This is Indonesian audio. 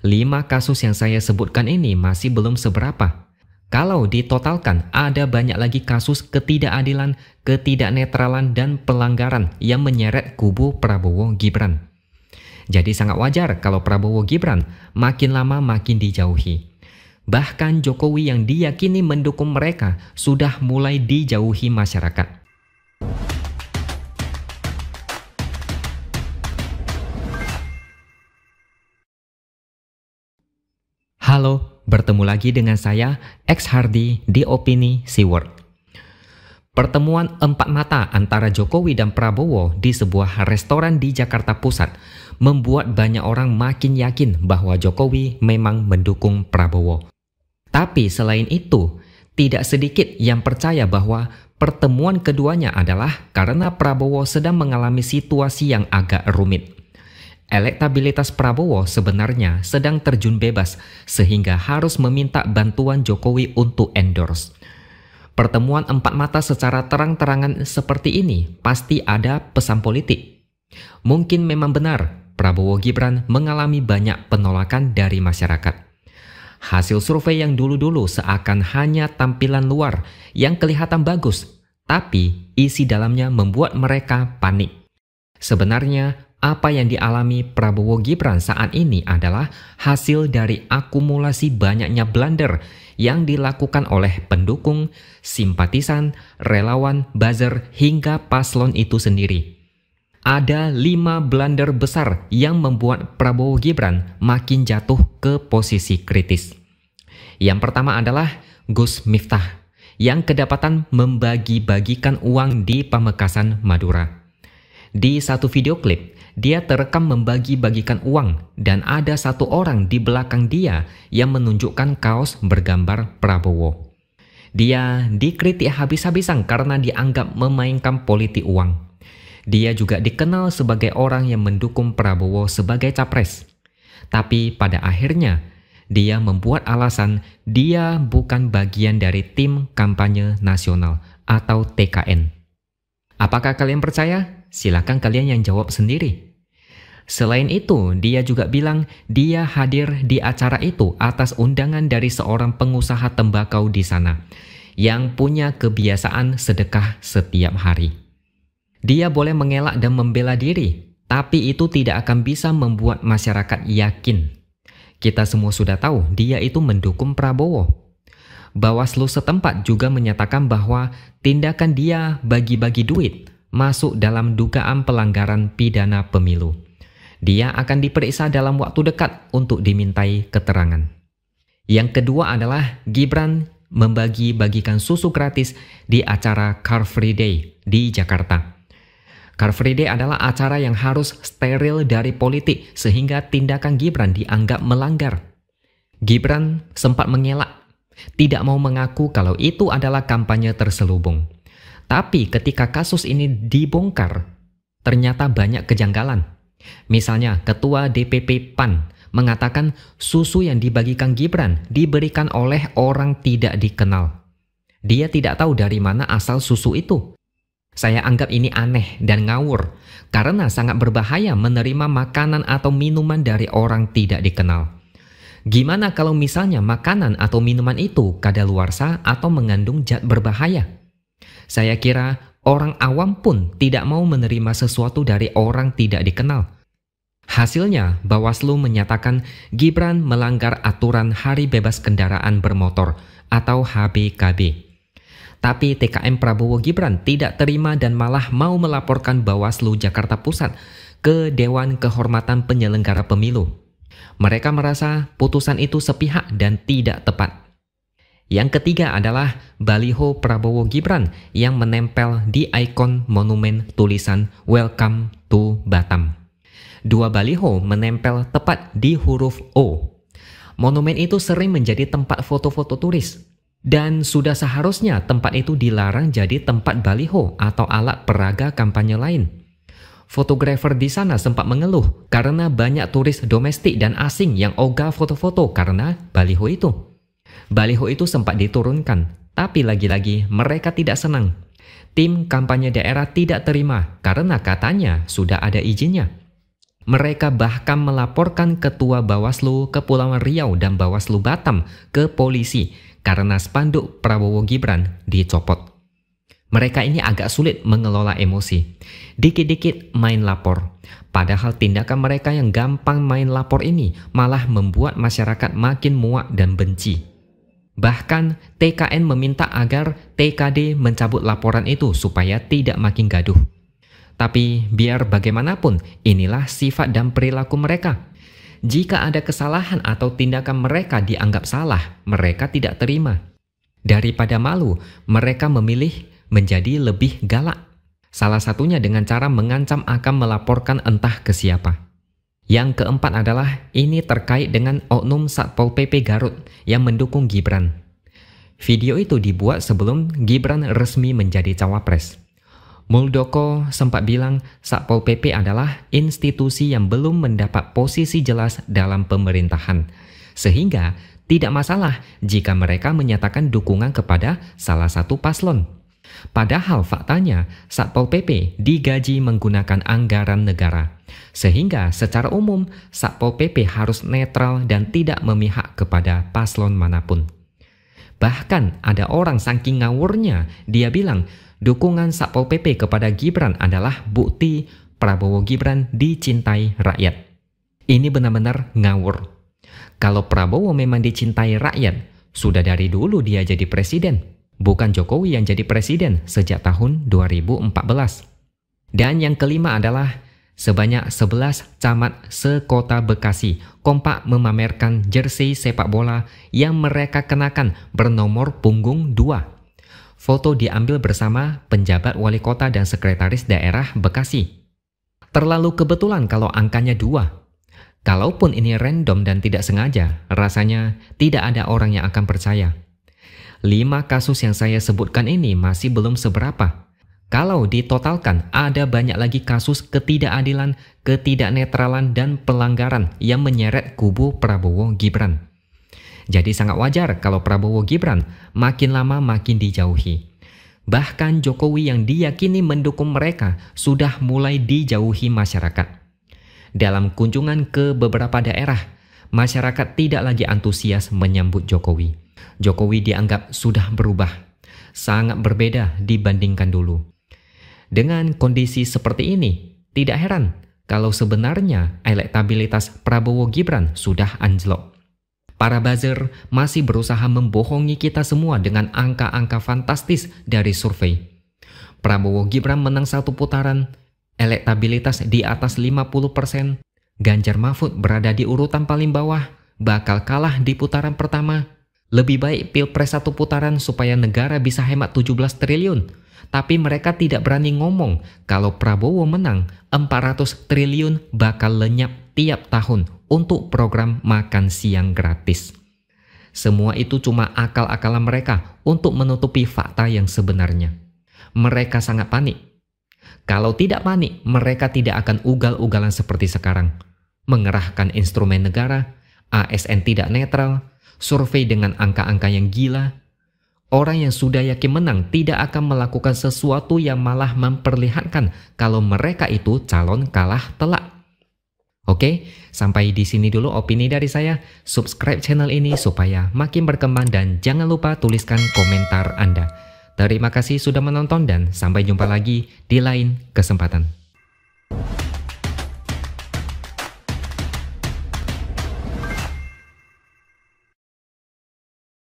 Lima kasus yang saya sebutkan ini masih belum seberapa. Kalau ditotalkan, ada banyak lagi kasus ketidakadilan, ketidaknetralan, dan pelanggaran yang menyeret kubu Prabowo Gibran. Jadi sangat wajar kalau Prabowo Gibran makin lama makin dijauhi. Bahkan Jokowi yang diyakini mendukung mereka sudah mulai dijauhi masyarakat. Halo, bertemu lagi dengan saya, X hardy di Opini Seaworld. Pertemuan empat mata antara Jokowi dan Prabowo di sebuah restoran di Jakarta Pusat membuat banyak orang makin yakin bahwa Jokowi memang mendukung Prabowo. Tapi selain itu, tidak sedikit yang percaya bahwa pertemuan keduanya adalah karena Prabowo sedang mengalami situasi yang agak rumit. Elektabilitas Prabowo sebenarnya sedang terjun bebas sehingga harus meminta bantuan Jokowi untuk endorse. Pertemuan empat mata secara terang-terangan seperti ini pasti ada pesan politik. Mungkin memang benar Prabowo Gibran mengalami banyak penolakan dari masyarakat. Hasil survei yang dulu-dulu seakan hanya tampilan luar yang kelihatan bagus, tapi isi dalamnya membuat mereka panik. Sebenarnya apa yang dialami Prabowo Gibran saat ini adalah hasil dari akumulasi banyaknya blunder yang dilakukan oleh pendukung, simpatisan, relawan, buzzer, hingga paslon itu sendiri. Ada lima blunder besar yang membuat Prabowo Gibran makin jatuh ke posisi kritis. Yang pertama adalah Gus Miftah yang kedapatan membagi-bagikan uang di Pamekasan, Madura. Di satu video klip, dia terekam membagi-bagikan uang dan ada satu orang di belakang dia yang menunjukkan kaos bergambar Prabowo. Dia dikritik habis-habisan karena dianggap memainkan politik uang. Dia juga dikenal sebagai orang yang mendukung Prabowo sebagai capres. Tapi pada akhirnya, dia membuat alasan dia bukan bagian dari tim kampanye nasional atau TKN. Apakah kalian percaya? Silakan kalian yang jawab sendiri. Selain itu, dia juga bilang dia hadir di acara itu atas undangan dari seorang pengusaha tembakau di sana yang punya kebiasaan sedekah setiap hari. Dia boleh mengelak dan membela diri, tapi itu tidak akan bisa membuat masyarakat yakin. Kita semua sudah tahu dia itu mendukung Prabowo. Bawaslu setempat juga menyatakan bahwa tindakan dia bagi-bagi duit masuk dalam dugaan pelanggaran pidana pemilu. Dia akan diperiksa dalam waktu dekat untuk dimintai keterangan. Yang kedua adalah Gibran membagi-bagikan susu gratis di acara Car Free Day di Jakarta. Car Free Day adalah acara yang harus steril dari politik sehingga tindakan Gibran dianggap melanggar. Gibran sempat mengelak, tidak mau mengaku kalau itu adalah kampanye terselubung. Tapi ketika kasus ini dibongkar, ternyata banyak kejanggalan. Misalnya, ketua DPP PAN mengatakan susu yang dibagikan Gibran diberikan oleh orang tidak dikenal. Dia tidak tahu dari mana asal susu itu. Saya anggap ini aneh dan ngawur karena sangat berbahaya menerima makanan atau minuman dari orang tidak dikenal. Gimana kalau misalnya makanan atau minuman itu kadaluarsa atau mengandung zat berbahaya? Saya kira orang awam pun tidak mau menerima sesuatu dari orang tidak dikenal. Hasilnya, Bawaslu menyatakan Gibran melanggar aturan hari bebas kendaraan bermotor atau HBKB. Tapi TKM Prabowo Gibran tidak terima dan malah mau melaporkan Bawaslu Jakarta Pusat ke Dewan Kehormatan Penyelenggara Pemilu. Mereka merasa putusan itu sepihak dan tidak tepat. Yang ketiga adalah baliho Prabowo Gibran yang menempel di ikon monumen tulisan Welcome to Batam. Dua baliho menempel tepat di huruf O. Monumen itu sering menjadi tempat foto-foto turis dan sudah seharusnya tempat itu dilarang jadi tempat baliho atau alat peraga kampanye lain. Fotografer di sana sempat mengeluh karena banyak turis domestik dan asing yang ogah foto-foto karena baliho itu. Baliho itu sempat diturunkan, tapi lagi-lagi mereka tidak senang. Tim kampanye daerah tidak terima karena katanya sudah ada izinnya. Mereka bahkan melaporkan ketua Bawaslu Kepulauan Riau dan Bawaslu Batam ke polisi karena spanduk Prabowo Gibran dicopot. Mereka ini agak sulit mengelola emosi. Dikit-dikit main lapor. Padahal tindakan mereka yang gampang main lapor ini malah membuat masyarakat makin muak dan benci. Bahkan TKN meminta agar TKD mencabut laporan itu supaya tidak makin gaduh. Tapi biar bagaimanapun, inilah sifat dan perilaku mereka. Jika ada kesalahan atau tindakan mereka dianggap salah, mereka tidak terima. Daripada malu, mereka memilih menjadi lebih galak. Salah satunya dengan cara mengancam akan melaporkan entah ke siapa. Yang keempat adalah ini terkait dengan Oknum Satpol PP Garut yang mendukung Gibran. Video itu dibuat sebelum Gibran resmi menjadi cawapres. Muldoko sempat bilang Satpol PP adalah institusi yang belum mendapat posisi jelas dalam pemerintahan. Sehingga tidak masalah jika mereka menyatakan dukungan kepada salah satu paslon. Padahal faktanya Satpol PP digaji menggunakan anggaran negara. Sehingga secara umum Satpol PP harus netral dan tidak memihak kepada paslon manapun. Bahkan ada orang saking ngawurnya, dia bilang dukungan Satpol PP kepada Gibran adalah bukti Prabowo Gibran dicintai rakyat. Ini benar-benar ngawur. Kalau Prabowo memang dicintai rakyat, sudah dari dulu dia jadi presiden. Bukan Jokowi yang jadi presiden sejak tahun 2014. Dan yang kelima adalah Sebanyak 11 camat sekota Bekasi kompak memamerkan jersey sepak bola yang mereka kenakan bernomor punggung 2. Foto diambil bersama penjabat wali kota dan sekretaris daerah Bekasi. Terlalu kebetulan kalau angkanya dua. Kalaupun ini random dan tidak sengaja, rasanya tidak ada orang yang akan percaya. Lima kasus yang saya sebutkan ini masih belum seberapa. Kalau ditotalkan, ada banyak lagi kasus ketidakadilan, ketidaknetralan, dan pelanggaran yang menyeret kubu Prabowo Gibran. Jadi sangat wajar kalau Prabowo Gibran makin lama makin dijauhi. Bahkan Jokowi yang diyakini mendukung mereka sudah mulai dijauhi masyarakat. Dalam kunjungan ke beberapa daerah, masyarakat tidak lagi antusias menyambut Jokowi. Jokowi dianggap sudah berubah, sangat berbeda dibandingkan dulu. Dengan kondisi seperti ini, tidak heran kalau sebenarnya elektabilitas Prabowo Gibran sudah anjlok. Para buzzer masih berusaha membohongi kita semua dengan angka-angka fantastis dari survei. Prabowo Gibran menang satu putaran, elektabilitas di atas 50%, persen. Ganjar Mahfud berada di urutan paling bawah, bakal kalah di putaran pertama. Lebih baik pilpres satu putaran supaya negara bisa hemat 17 triliun tapi mereka tidak berani ngomong kalau Prabowo menang 400 triliun bakal lenyap tiap tahun untuk program makan siang gratis. Semua itu cuma akal-akalan mereka untuk menutupi fakta yang sebenarnya. Mereka sangat panik. Kalau tidak panik, mereka tidak akan ugal-ugalan seperti sekarang. Mengerahkan instrumen negara, ASN tidak netral, survei dengan angka-angka yang gila, Orang yang sudah yakin menang tidak akan melakukan sesuatu yang malah memperlihatkan kalau mereka itu calon kalah telak. Oke, sampai di sini dulu opini dari saya. Subscribe channel ini supaya makin berkembang dan jangan lupa tuliskan komentar Anda. Terima kasih sudah menonton dan sampai jumpa lagi di lain kesempatan.